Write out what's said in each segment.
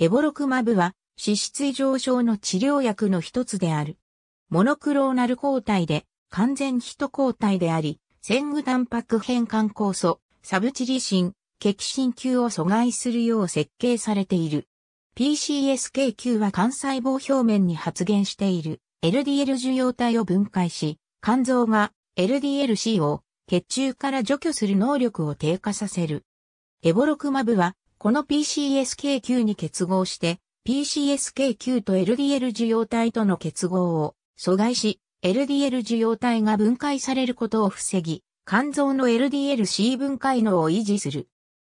エボロクマブは脂質異常症の治療薬の一つである。モノクローナル抗体で完全ヒト抗体であり、線具タンパク変換酵素、サブチリシン、激進球を阻害するよう設計されている。PCSK9 は肝細胞表面に発現している LDL 受容体を分解し、肝臓が LDLC を血中から除去する能力を低下させる。エボロクマブはこの PCSK9 に結合して、PCSK9 と LDL 受容体との結合を阻害し、LDL 受容体が分解されることを防ぎ、肝臓の LDL-C 分解能を維持する。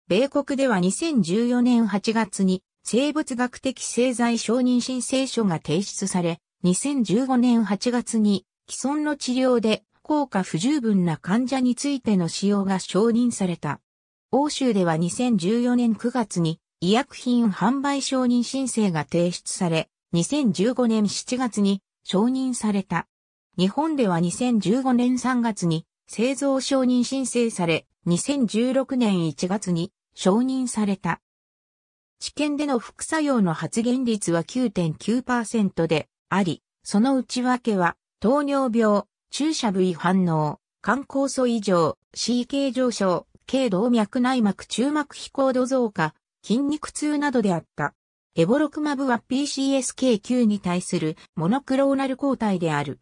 米国では2014年8月に生物学的製剤承認申請書が提出され、2015年8月に既存の治療で効果不十分な患者についての使用が承認された。欧州では2014年9月に医薬品販売承認申請が提出され、2015年7月に承認された。日本では2015年3月に製造承認申請され、2016年1月に承認された。治験での副作用の発現率は9.9%であり、その内訳は糖尿病、注射部位反応、肝酵素異常、CK 上昇、軽動脈内膜中膜飛行度増加、筋肉痛などであった。エボロクマブは PCSK9 に対するモノクローナル抗体である。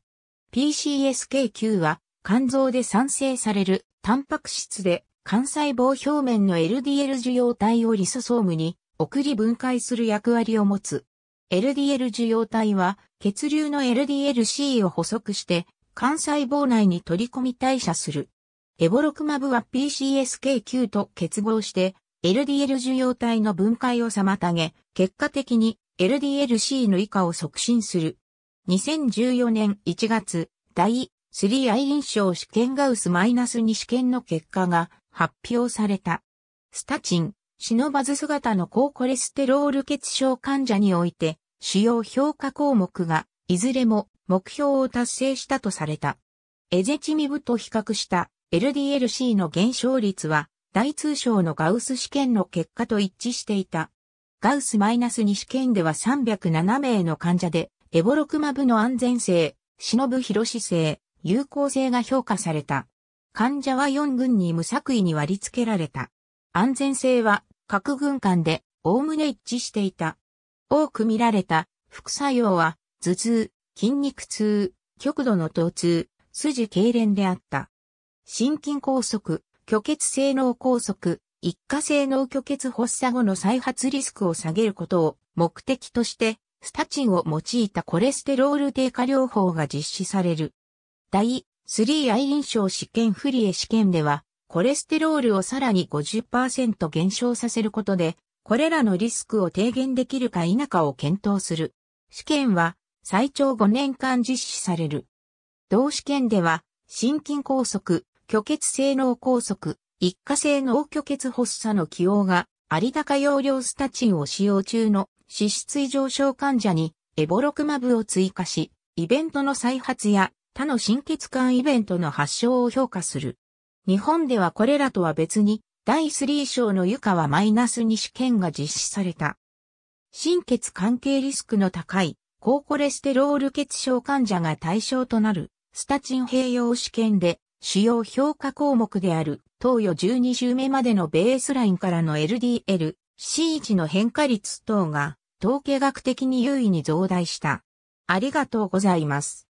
PCSK9 は肝臓で産生されるタンパク質で肝細胞表面の LDL 受容体をリソソームに送り分解する役割を持つ。LDL 受容体は血流の LDLC を補足して肝細胞内に取り込み代謝する。エボロクマブは PCSK9 と結合して LDL 受容体の分解を妨げ、結果的に LDLC の以下を促進する。2014年1月、第3イン症試験ガウス -2 試験の結果が発表された。スタチン、シノバズ姿の高コレステロール血症患者において、主要評価項目が、いずれも目標を達成したとされた。エゼチミブと比較した LDLC の減少率は、大通称のガウス試験の結果と一致していた。ガウス -2 試験では307名の患者で、エボロクマブの安全性、忍ぶ広し性、有効性が評価された。患者は4群に無作為に割り付けられた。安全性は各軍間でおおむね一致していた。多く見られた副作用は頭痛、筋肉痛、極度の疼痛、筋痙攣であった。心筋梗塞、虚血性脳梗塞、一過性脳虚血発作後の再発リスクを下げることを目的として、スタチンを用いたコレステロール低下療法が実施される。第3愛臨床試験フリエ試験では、コレステロールをさらに50%減少させることで、これらのリスクを低減できるか否かを検討する。試験は最長5年間実施される。同試験では、心筋梗塞、虚血性脳梗塞、一過性脳虚血発作の起用が、有高容量スタチンを使用中の脂質異常症患者にエボロクマブを追加し、イベントの再発や他の心血管イベントの発症を評価する。日本ではこれらとは別に、第3章の床はマイナス2試験が実施された。心血関係リスクの高い高コレステロール血症患者が対象となるスタチン併用試験で主要評価項目である投与12週目までのベースラインからの LDL、C1 の変化率等が統計学的に優位に増大した。ありがとうございます。